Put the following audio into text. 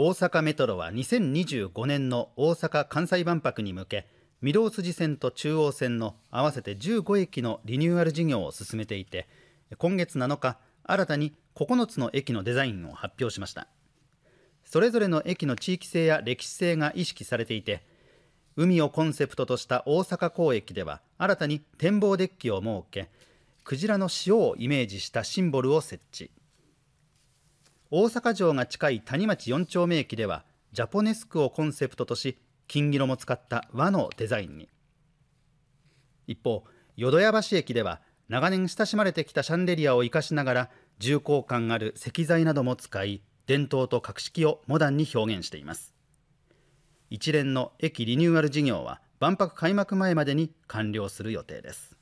大阪メトロは2025年の大阪・関西万博に向け御堂筋線と中央線の合わせて15駅のリニューアル事業を進めていて今月7日新たに9つの駅のデザインを発表しましたそれぞれの駅の地域性や歴史性が意識されていて海をコンセプトとした大阪港駅では新たに展望デッキを設けクジラの塩をイメージしたシンボルを設置大阪城が近い谷町4丁目駅ではジャポネスクをコンセプトとし金色も使った和のデザインに一方淀屋橋駅では長年親しまれてきたシャンデリアを生かしながら重厚感ある石材なども使い伝統と格式をモダンに表現しています一連の駅リニューアル事業は万博開幕前までに完了する予定です